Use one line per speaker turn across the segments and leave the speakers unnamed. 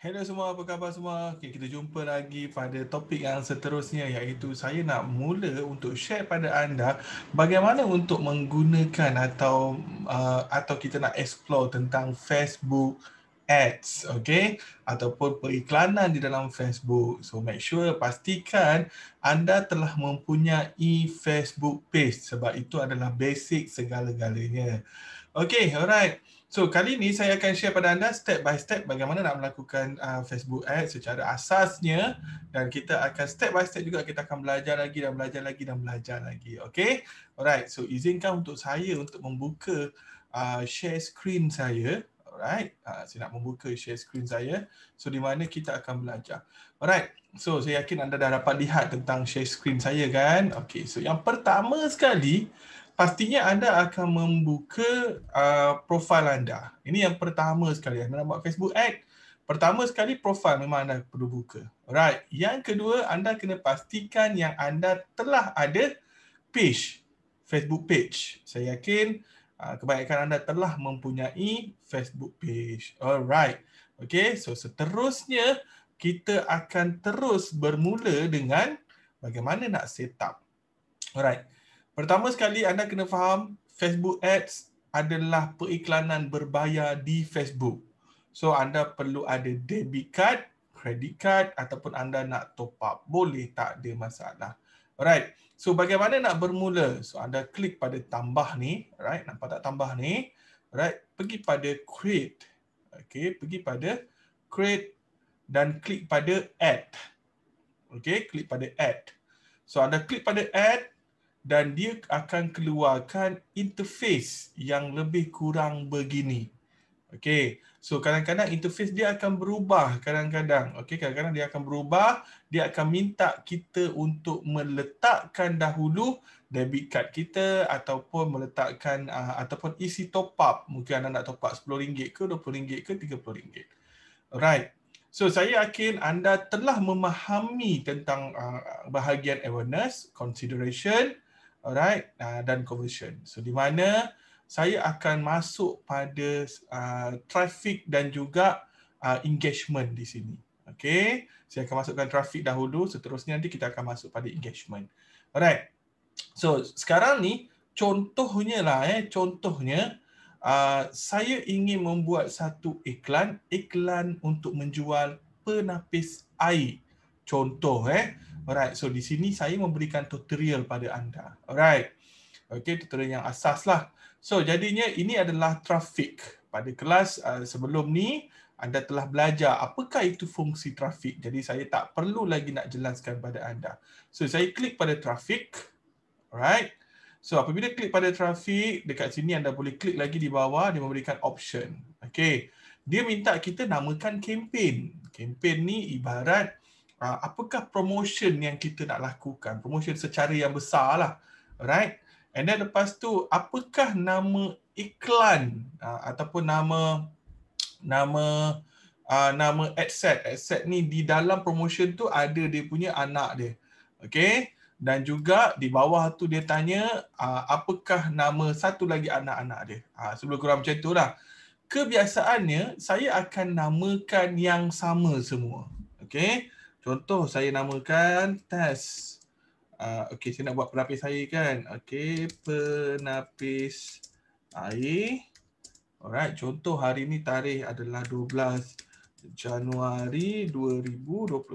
Hello semua, apa khabar semua? Okay, kita jumpa lagi pada topik yang seterusnya iaitu saya nak mula untuk share pada anda bagaimana untuk menggunakan atau uh, atau kita nak explore tentang Facebook ads, okay? Ataupun periklanan di dalam Facebook. So make sure pastikan anda telah mempunyai Facebook page sebab itu adalah basic segala-galanya. Okay, alright. So kali ini saya akan share pada anda step by step bagaimana nak melakukan uh, Facebook Ads secara asasnya dan kita akan step by step juga kita akan belajar lagi dan belajar lagi dan belajar lagi. Okay? Alright. So izinkan untuk saya untuk membuka uh, share screen saya. Alright. Uh, saya nak membuka share screen saya. So di mana kita akan belajar. Alright. So saya yakin anda dah dapat lihat tentang share screen saya kan? Okay. So yang pertama sekali, pastinya anda akan membuka uh, profil anda. Ini yang pertama sekali. Anda buat Facebook ad, pertama sekali profil memang anda perlu buka. Alright. Yang kedua, anda kena pastikan yang anda telah ada page, Facebook page. Saya yakin uh, kebanyakan anda telah mempunyai Facebook page. Alright. Okay, so seterusnya kita akan terus bermula dengan bagaimana nak set up. Alright. Pertama sekali anda kena faham Facebook Ads adalah periklanan berbayar di Facebook. So anda perlu ada debit card, credit card ataupun anda nak top up boleh tak ada masalah. Alright. So bagaimana nak bermula? So anda klik pada tambah ni, right? Nampak tak tambah ni? Right? Pergi pada create. Okay, pergi pada create dan klik pada add. Okay, klik pada add. So anda klik pada add, dan dia akan keluarkan interface yang lebih kurang begini. Okey. So kadang-kadang interface dia akan berubah kadang-kadang. Okey, kadang-kadang dia akan berubah, dia akan minta kita untuk meletakkan dahulu debit card kita ataupun meletakkan uh, ataupun isi top up. Mungkin anda nak top up RM10 ke RM20 ke RM30. Alright. So saya yakin anda telah memahami tentang uh, bahagian awareness, consideration, Alright, uh, dan conversion. So di mana saya akan masuk pada uh, traffic dan juga uh, engagement di sini. Okay, saya akan masukkan traffic dahulu. Seterusnya nanti kita akan masuk pada engagement. Alright, so sekarang ni contohnya lah, eh, contohnya uh, saya ingin membuat satu iklan, iklan untuk menjual penapis air contoh eh. Alright, so di sini saya memberikan tutorial pada anda. Alright. Okay, tutorial yang asaslah. So, jadinya ini adalah trafik. Pada kelas uh, sebelum ni, anda telah belajar apakah itu fungsi trafik. Jadi, saya tak perlu lagi nak jelaskan pada anda. So, saya klik pada trafik. Alright. So, apabila klik pada trafik, dekat sini anda boleh klik lagi di bawah. Dia memberikan option. Okay. Dia minta kita namakan kempen. Kempen ni ibarat Ah, apakah promotion yang kita nak lakukan promotion secara yang besar lah right and then lepas tu apakah nama iklan uh, ataupun nama nama uh, nama ad set ni di dalam promotion tu ada dia punya anak dia okay dan juga di bawah tu dia tanya apakah nama satu lagi anak-anak dia. Ha, sebelum kurang macam tu lah. Kebiasaannya saya akan namakan yang sama semua. Okay. Contoh saya namakan test. Uh, ah, Okey, saya nak buat penapis air kan. Okey, penapis air. Alright, contoh hari ni tarikh adalah 12 Januari 2021.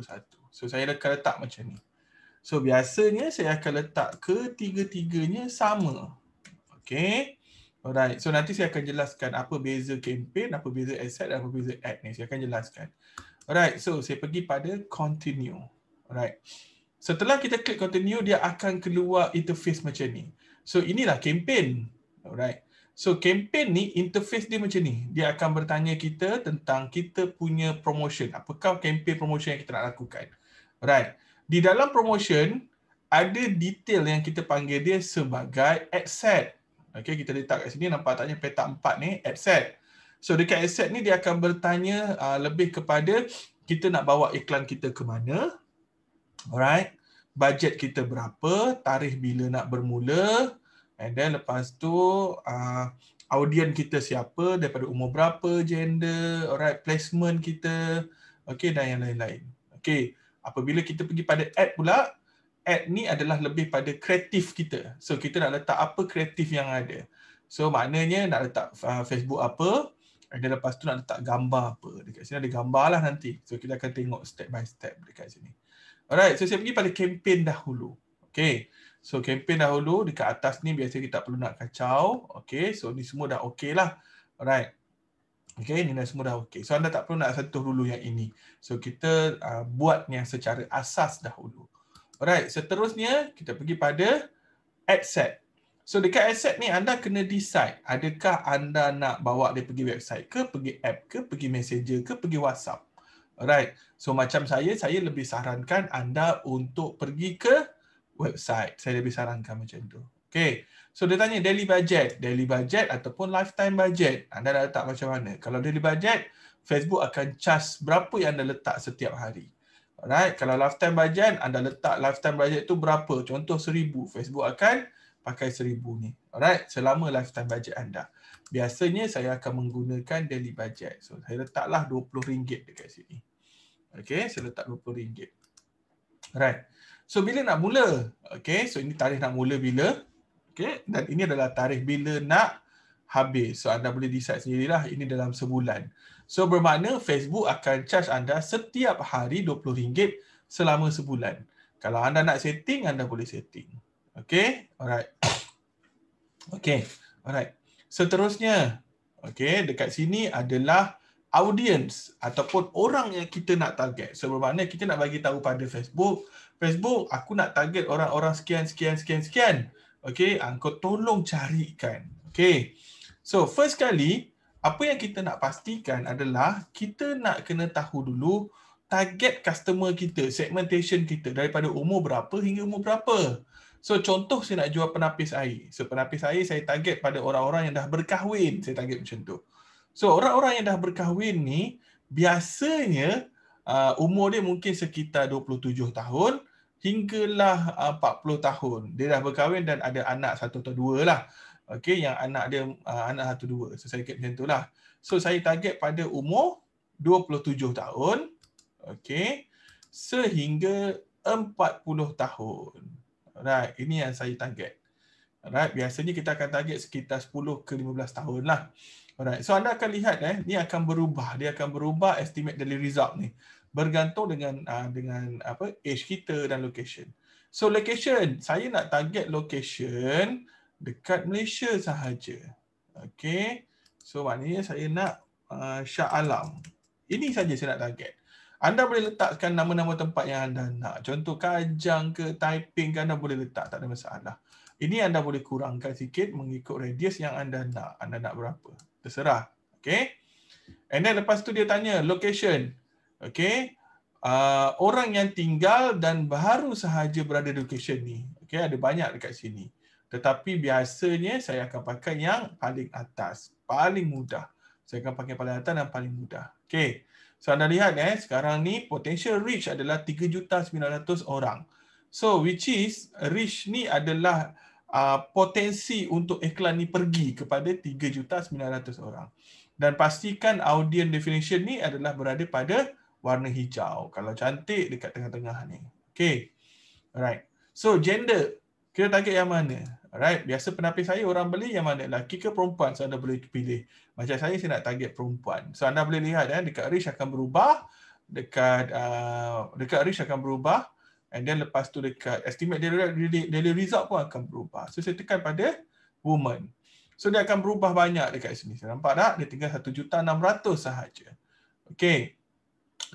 So saya akan letak macam ni. So biasanya saya akan letak ketiga-tiganya sama. Okey. Alright, so nanti saya akan jelaskan apa beza kempen, apa beza asset dan apa beza ad ni. Saya akan jelaskan. Alright, so saya pergi pada continue. Alright. Setelah kita klik continue, dia akan keluar interface macam ni. So inilah campaign. Alright. So campaign ni interface dia macam ni. Dia akan bertanya kita tentang kita punya promotion. Apakah campaign promotion yang kita nak lakukan. Alright. Di dalam promotion, ada detail yang kita panggil dia sebagai ad set. Okay, kita letak kat sini nampak taknya petak empat ni ad set. So dekat asset ni dia akan bertanya uh, lebih kepada kita nak bawa iklan kita ke mana. Alright. Budget kita berapa, tarikh bila nak bermula. And then lepas tu uh, audien kita siapa, daripada umur berapa, gender, alright, placement kita, okay, dan yang lain-lain. Okay, apabila kita pergi pada ad pula, ad ni adalah lebih pada kreatif kita. So, kita nak letak apa kreatif yang ada. So, maknanya nak letak uh, Facebook apa, And then lepas tu nak letak gambar apa dekat sini ada gambar lah nanti so kita akan tengok step by step dekat sini alright so saya pergi pada campaign dahulu okay so campaign dahulu dekat atas ni biasa kita tak perlu nak kacau okay so ni semua dah okay lah alright okay ni dah semua dah okay so anda tak perlu nak sentuh dulu yang ini so kita uh, buat yang secara asas dahulu alright seterusnya kita pergi pada ad set So dekat asset ni anda kena decide adakah anda nak bawa dia pergi website ke, pergi app ke, pergi messenger ke, pergi WhatsApp. Alright. So macam saya, saya lebih sarankan anda untuk pergi ke website. Saya lebih sarankan macam tu. Okay. So dia tanya daily budget. Daily budget ataupun lifetime budget. Anda dah letak macam mana? Kalau daily budget, Facebook akan charge berapa yang anda letak setiap hari. Alright. Kalau lifetime budget, anda letak lifetime budget tu berapa? Contoh seribu. Facebook akan pakai seribu ni. Alright, selama lifetime budget anda. Biasanya saya akan menggunakan daily budget. So, saya letaklah RM20 dekat sini. Okay, saya letak RM20. Alright. So, bila nak mula? Okay, so ini tarikh nak mula bila? Okay, dan ini adalah tarikh bila nak habis. So, anda boleh decide sendirilah. Ini dalam sebulan. So, bermakna Facebook akan charge anda setiap hari RM20 selama sebulan. Kalau anda nak setting, anda boleh setting. Okay, alright. Okay, alright. Seterusnya, okay, dekat sini adalah audience ataupun orang yang kita nak target. So, bermakna kita nak bagi tahu pada Facebook, Facebook, aku nak target orang-orang sekian, sekian, sekian, sekian. Okay, angkut tolong carikan. Okay, so first kali, apa yang kita nak pastikan adalah kita nak kena tahu dulu target customer kita, segmentation kita daripada umur berapa hingga umur berapa. So contoh saya nak jual penapis air. So penapis air saya target pada orang-orang yang dah berkahwin. Saya target macam tu. So orang-orang yang dah berkahwin ni biasanya uh, umur dia mungkin sekitar 27 tahun hinggalah uh, 40 tahun. Dia dah berkahwin dan ada anak satu atau dua lah. Okay, yang anak dia uh, anak satu dua. So saya target macam tu lah. So saya target pada umur 27 tahun. Okay. Sehingga 40 tahun. Right, ini yang saya target. Alright, biasanya kita akan target sekitar 10 ke 15 tahun lah. Alright, so anda akan lihat eh, ni akan berubah, dia akan berubah estimate dari result ni bergantung dengan uh, dengan apa age kita dan location. So location, saya nak target location dekat Malaysia sahaja. Okay, so maknanya saya nak uh, Shah Alam. Ini saja saya nak target. Anda boleh letakkan nama-nama tempat yang anda nak. Contoh Kajang ke Taiping ke anda boleh letak. Tak ada masalah. Ini anda boleh kurangkan sikit mengikut radius yang anda nak. Anda nak berapa. Terserah. Okay. And then lepas tu dia tanya location. Okay. Uh, orang yang tinggal dan baru sahaja berada di location ni. Okay. Ada banyak dekat sini. Tetapi biasanya saya akan pakai yang paling atas. Paling mudah. Saya akan pakai paling atas dan paling mudah. Okay. So anda lihat eh sekarang ni potential reach adalah 3,900 orang. So which is reach ni adalah uh, potensi untuk iklan ni pergi kepada 3,900 orang. Dan pastikan audience definition ni adalah berada pada warna hijau. Kalau cantik dekat tengah-tengah ni. Okay. Alright. So gender kita target yang mana? Alright. Biasa penapis saya orang beli yang mana? Lelaki ke perempuan? So anda boleh pilih macam saya saya nak target perempuan. So anda boleh lihat eh dekat reach akan berubah dekat uh, dekat reach akan berubah and then lepas tu dekat estimate daily daily result pun akan berubah. So saya tekan pada woman. So dia akan berubah banyak dekat sini. Saya nampak tak? Dia tinggal 1,600 sahaja. Okay.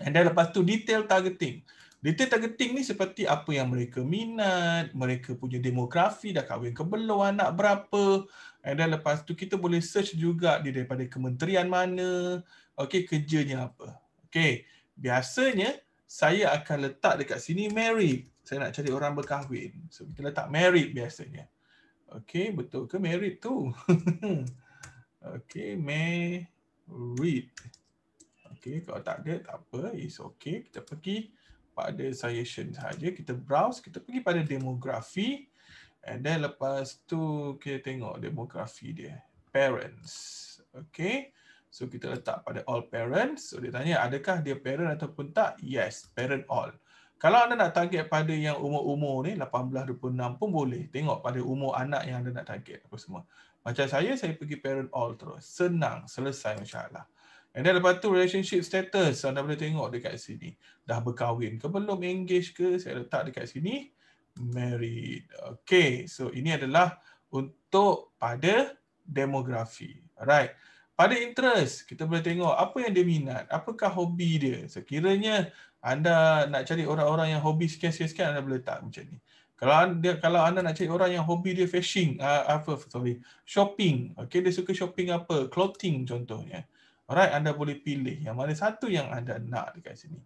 And then lepas tu detail targeting. Detail targeting ni seperti apa yang mereka minat, mereka punya demografi, dah kahwin ke belum, anak berapa, And then lepas tu kita boleh search juga dia daripada kementerian mana, okey kerjanya apa. Okey, biasanya saya akan letak dekat sini Mary, Saya nak cari orang berkahwin. So kita letak married biasanya. Okey, betul ke Mary tu? okey, married. Okey, kalau tak ada tak apa, is okey. Kita pergi pada suggestion saja. Kita browse, kita pergi pada demografi. And then lepas tu kita tengok demografi dia. Parents. Okay. So kita letak pada all parents. So dia tanya adakah dia parent ataupun tak? Yes, parent all. Kalau anda nak target pada yang umur-umur ni 18-26 pun boleh. Tengok pada umur anak yang anda nak target apa semua. Macam saya, saya pergi parent all terus. Senang, selesai insyaAllah. And then lepas tu relationship status anda boleh tengok dekat sini. Dah berkahwin ke belum, engage ke, saya letak dekat sini married. Okay, so ini adalah untuk pada demografi. Alright. Pada interest, kita boleh tengok apa yang dia minat, apakah hobi dia. Sekiranya anda nak cari orang-orang yang hobi sekian-sekian, anda boleh letak macam ni. Kalau anda, kalau anda nak cari orang yang hobi dia fashion, uh, ah, apa sorry, shopping. okay? dia suka shopping apa? Clothing contohnya. Alright, anda boleh pilih yang mana satu yang anda nak dekat sini.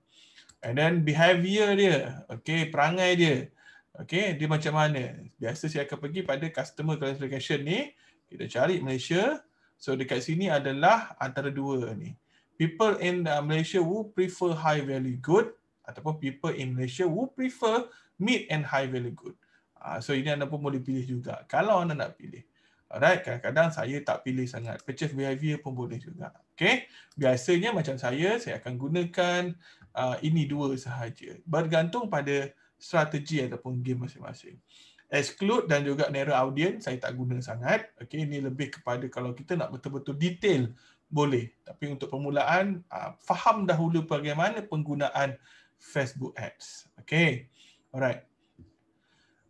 And then behavior dia, okay? perangai dia. Okey, dia macam mana? Biasa saya akan pergi pada customer classification ni, kita cari Malaysia. So dekat sini adalah antara dua ni. People in uh, Malaysia who prefer high value good ataupun people in Malaysia who prefer mid and high value good. Ah, so ini anda pun boleh pilih juga kalau anda nak pilih. Alright, kadang-kadang saya tak pilih sangat. Purchase behavior pun boleh juga. Okay. Biasanya macam saya, saya akan gunakan uh, ini dua sahaja. Bergantung pada strategi ataupun game masing-masing. Exclude dan juga narrow audience saya tak guna sangat. Okey, ini lebih kepada kalau kita nak betul-betul detail boleh. Tapi untuk permulaan, ah, faham dahulu bagaimana penggunaan Facebook Ads. Okey. Alright.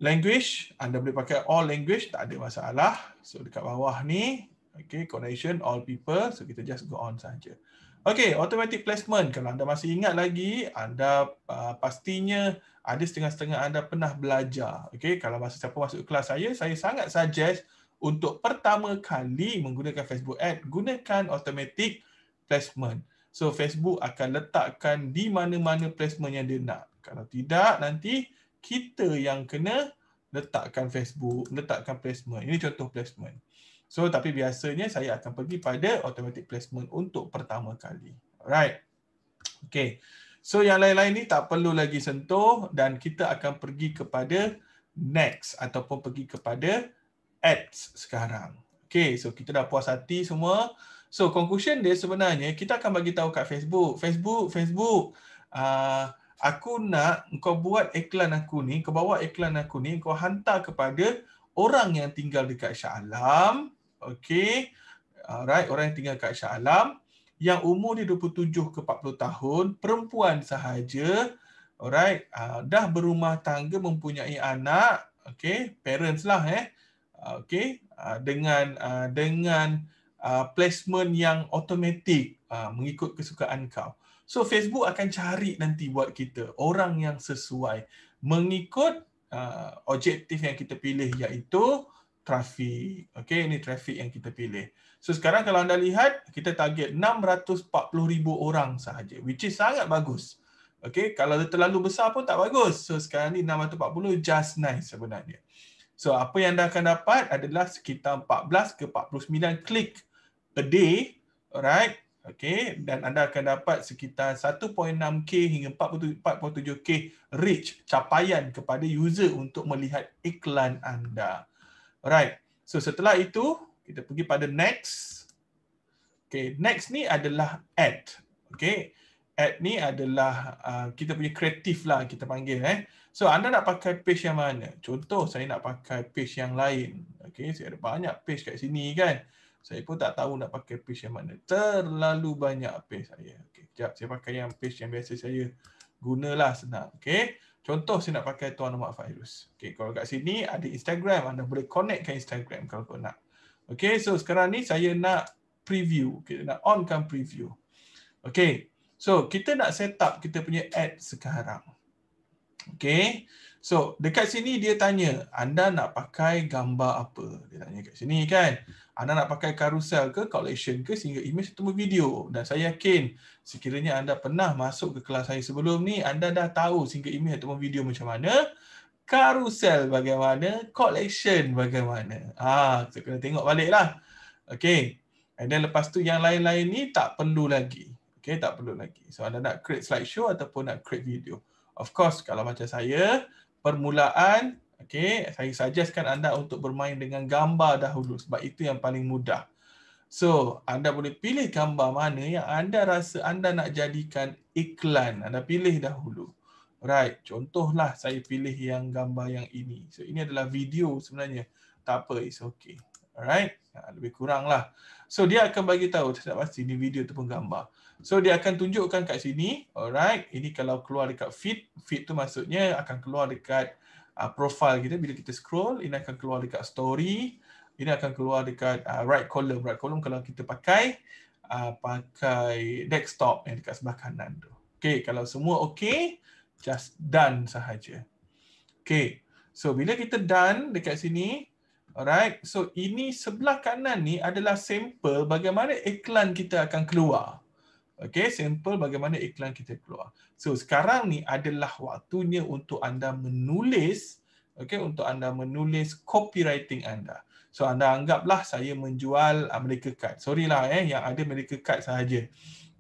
Language, anda boleh pakai all language, tak ada masalah. So dekat bawah ni, okey, connection, all people. So kita just go on saja. Okey, automatic placement. Kalau anda masih ingat lagi, anda uh, pastinya ada setengah-setengah anda pernah belajar. Okey, kalau masa siapa masuk kelas saya, saya sangat suggest untuk pertama kali menggunakan Facebook Ad, gunakan automatic placement. So Facebook akan letakkan di mana-mana placement yang dia nak. Kalau tidak, nanti kita yang kena letakkan Facebook, letakkan placement. Ini contoh placement. So tapi biasanya saya akan pergi pada automatic placement untuk pertama kali. Alright. Okay. So yang lain-lain ni tak perlu lagi sentuh dan kita akan pergi kepada next ataupun pergi kepada ads sekarang. Okay, so kita dah puas hati semua. So conclusion dia sebenarnya kita akan bagi tahu kat Facebook. Facebook, Facebook. Uh, aku nak kau buat iklan aku ni, kau bawa iklan aku ni, kau hantar kepada orang yang tinggal dekat Shah Alam. Okay. Alright, orang yang tinggal dekat Shah Alam yang umur dia 27 ke 40 tahun, perempuan sahaja, alright, uh, dah berumah tangga mempunyai anak, okay, parents lah eh, okay, uh, dengan uh, dengan uh, placement yang automatik uh, mengikut kesukaan kau. So Facebook akan cari nanti buat kita orang yang sesuai mengikut uh, objektif yang kita pilih iaitu trafik. Okey, ini trafik yang kita pilih. So sekarang kalau anda lihat, kita target 640,000 orang sahaja, which is sangat bagus. Okey, kalau terlalu besar pun tak bagus. So sekarang ni 640 just nice sebenarnya. So apa yang anda akan dapat adalah sekitar 14 ke 49 klik a day. Alright. Okey, dan anda akan dapat sekitar 1.6k hingga 47k reach capaian kepada user untuk melihat iklan anda. Alright. So setelah itu kita pergi pada next. Okay, next ni adalah add. Okay, add ni adalah uh, kita punya kreatif lah kita panggil. Eh. So anda nak pakai page yang mana? Contoh saya nak pakai page yang lain. Okay, saya ada banyak page kat sini kan. Saya pun tak tahu nak pakai page yang mana. Terlalu banyak page saya. Okay, sekejap saya pakai yang page yang biasa saya gunalah senang. Okay, Contoh saya nak pakai Tuan Umar Fahirus. Okay, kalau kat sini ada Instagram, anda boleh connect ke Instagram kalau kau nak. Okay, so sekarang ni saya nak preview. Kita okay, nak onkan preview. Okay, so kita nak set up kita punya ad sekarang. Okay, so dekat sini dia tanya, anda nak pakai gambar apa? Dia tanya kat sini kan. Okay anda nak pakai carousel ke, collection ke, sehingga image atau video. Dan saya yakin sekiranya anda pernah masuk ke kelas saya sebelum ni, anda dah tahu sehingga image atau video macam mana, carousel bagaimana, collection bagaimana. Ah, ha, kita kena tengok baliklah. Okay. And then lepas tu yang lain-lain ni tak perlu lagi. Okay, tak perlu lagi. So anda nak create slideshow ataupun nak create video. Of course, kalau macam saya, permulaan Okey, saya suggestkan anda untuk bermain dengan gambar dahulu sebab itu yang paling mudah. So, anda boleh pilih gambar mana yang anda rasa anda nak jadikan iklan. Anda pilih dahulu. Right, contohlah saya pilih yang gambar yang ini. So, ini adalah video sebenarnya. Tak apa, it's okay. Alright, ha, lebih kuranglah. So, dia akan bagi tahu, saya tak pasti ini video ataupun gambar. So, dia akan tunjukkan kat sini. Alright, ini kalau keluar dekat feed, feed tu maksudnya akan keluar dekat uh, profile kita bila kita scroll ini akan keluar dekat story ini akan keluar dekat uh, right column right column kalau kita pakai uh, pakai desktop yang dekat sebelah kanan tu okey kalau semua okey just done sahaja okey so bila kita done dekat sini alright so ini sebelah kanan ni adalah sampel bagaimana iklan kita akan keluar Okay, simple bagaimana iklan kita keluar. So sekarang ni adalah waktunya untuk anda menulis, okay, untuk anda menulis copywriting anda. So anda anggaplah saya menjual ah, Amerika Card. Sorry lah eh, yang ada Amerika Card sahaja.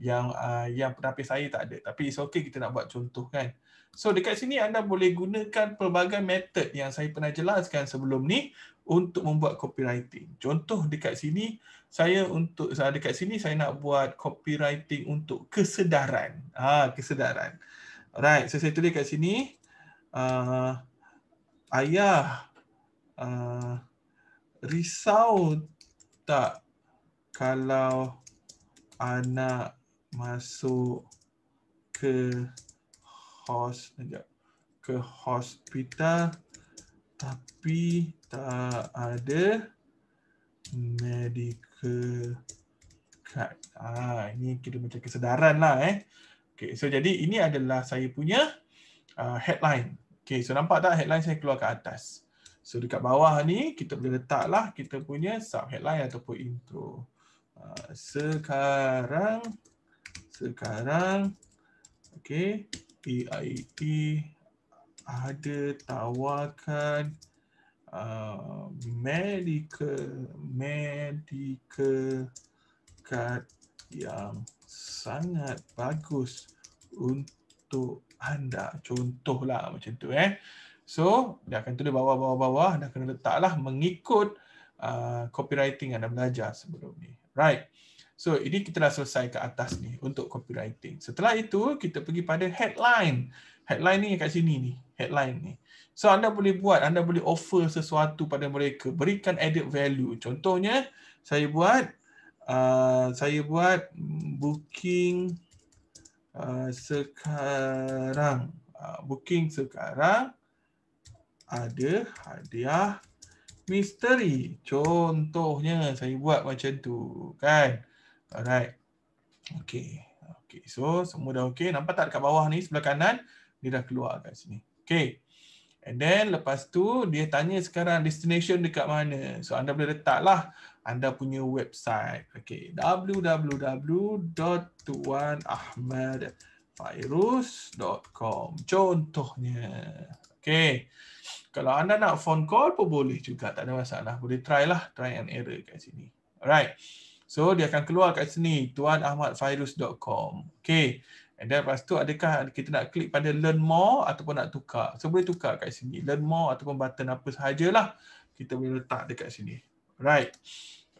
Yang uh, yang penapis saya tak ada. Tapi it's okay kita nak buat contoh kan. So dekat sini anda boleh gunakan pelbagai method yang saya pernah jelaskan sebelum ni untuk membuat copywriting. Contoh dekat sini, saya untuk saya dekat sini saya nak buat copywriting untuk kesedaran. Ha, kesedaran. Alright, so saya tulis kat sini uh, ayah uh, risau tak kalau anak masuk ke hos, ke hospital tapi tak ada medical card. Ha, ini kita macam kesedaran lah eh. Okay, so jadi ini adalah saya punya uh, headline. Okay, so nampak tak headline saya keluar ke atas. So dekat bawah ni kita boleh letaklah kita punya sub headline ataupun intro. Uh, sekarang, sekarang, okay, EIT ada tawarkan uh, medical medical card yang sangat bagus untuk anda. Contohlah macam tu eh. So, dia akan tulis bawah-bawah-bawah dan kena letaklah mengikut uh, copywriting yang anda belajar sebelum ni. Right. So, ini kita dah selesai ke atas ni untuk copywriting. Setelah itu, kita pergi pada headline headline ni kat sini ni headline ni so anda boleh buat anda boleh offer sesuatu pada mereka berikan added value contohnya saya buat uh, saya buat booking uh, sekarang uh, booking sekarang ada hadiah misteri contohnya saya buat macam tu kan alright okay, okay. so semua dah okay. nampak tak dekat bawah ni sebelah kanan dia dah keluar kat sini. Okay. And then lepas tu dia tanya sekarang destination dekat mana. So anda boleh lah anda punya website. Okay. www.tuanahmadvirus.com Contohnya. Okay. Kalau anda nak phone call pun boleh juga. Tak ada masalah. Boleh try lah. Try and error kat sini. Alright. So dia akan keluar kat sini. Tuanahmadvirus.com Okay. And then lepas tu adakah kita nak klik pada learn more ataupun nak tukar. So boleh tukar kat sini. Learn more ataupun button apa sahajalah. Kita boleh letak dekat sini. Right.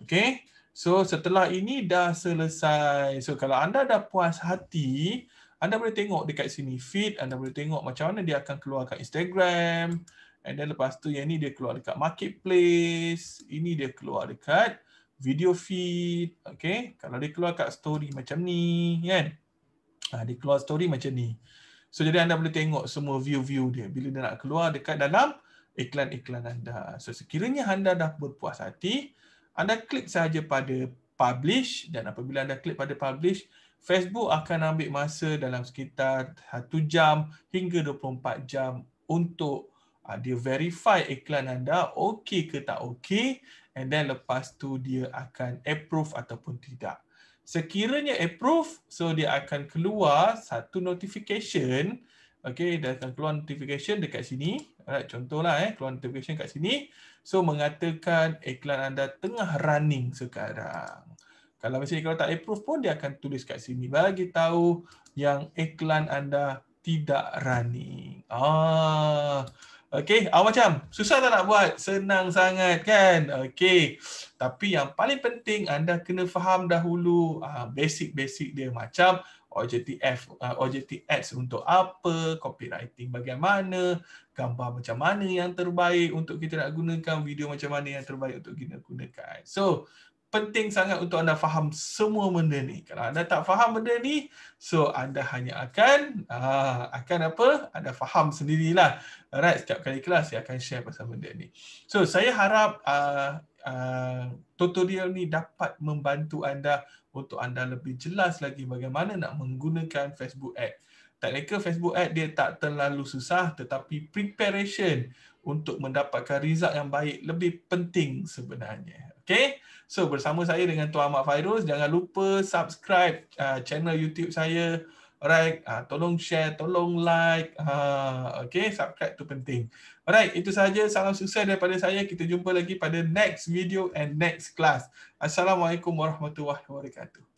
Okay. So setelah ini dah selesai. So kalau anda dah puas hati, anda boleh tengok dekat sini feed. Anda boleh tengok macam mana dia akan keluar kat Instagram. And then lepas tu yang ni dia keluar dekat marketplace. Ini dia keluar dekat video feed. Okay. Kalau dia keluar kat story macam ni. Kan? Yeah? Ha, dia keluar story macam ni. So jadi anda boleh tengok semua view-view dia bila dia nak keluar dekat dalam iklan-iklan anda. So sekiranya anda dah berpuas hati, anda klik saja pada publish dan apabila anda klik pada publish, Facebook akan ambil masa dalam sekitar 1 jam hingga 24 jam untuk uh, dia verify iklan anda okey ke tak okey and then lepas tu dia akan approve ataupun tidak sekiranya approve so dia akan keluar satu notification okey dia akan keluar notification dekat sini alright contohlah eh keluar notification kat sini so mengatakan iklan anda tengah running sekarang kalau mesti kalau tak approve pun dia akan tulis kat sini bagi tahu yang iklan anda tidak running ah Okay, awak macam susah tak nak buat? Senang sangat kan? Okay, Tapi yang paling penting anda kena faham dahulu ah, basic-basic dia macam OJTF, uh, ah, OJTX untuk apa, copywriting bagaimana, gambar macam mana yang terbaik untuk kita nak gunakan, video macam mana yang terbaik untuk kita gunakan. So, penting sangat untuk anda faham semua benda ni. Kalau anda tak faham benda ni, so anda hanya akan uh, akan apa? Anda faham sendirilah. Alright, setiap kali kelas saya akan share pasal benda ni. So saya harap uh, uh, tutorial ni dapat membantu anda untuk anda lebih jelas lagi bagaimana nak menggunakan Facebook ad. Tak reka Facebook ad dia tak terlalu susah tetapi preparation untuk mendapatkan result yang baik lebih penting sebenarnya. Okay? So bersama saya dengan Tuan Ahmad Fairuz, jangan lupa subscribe uh, channel YouTube saya. Alright, uh, tolong share, tolong like. Uh, okay, subscribe tu penting. Alright, itu sahaja. Salam sukses daripada saya. Kita jumpa lagi pada next video and next class. Assalamualaikum warahmatullahi wabarakatuh.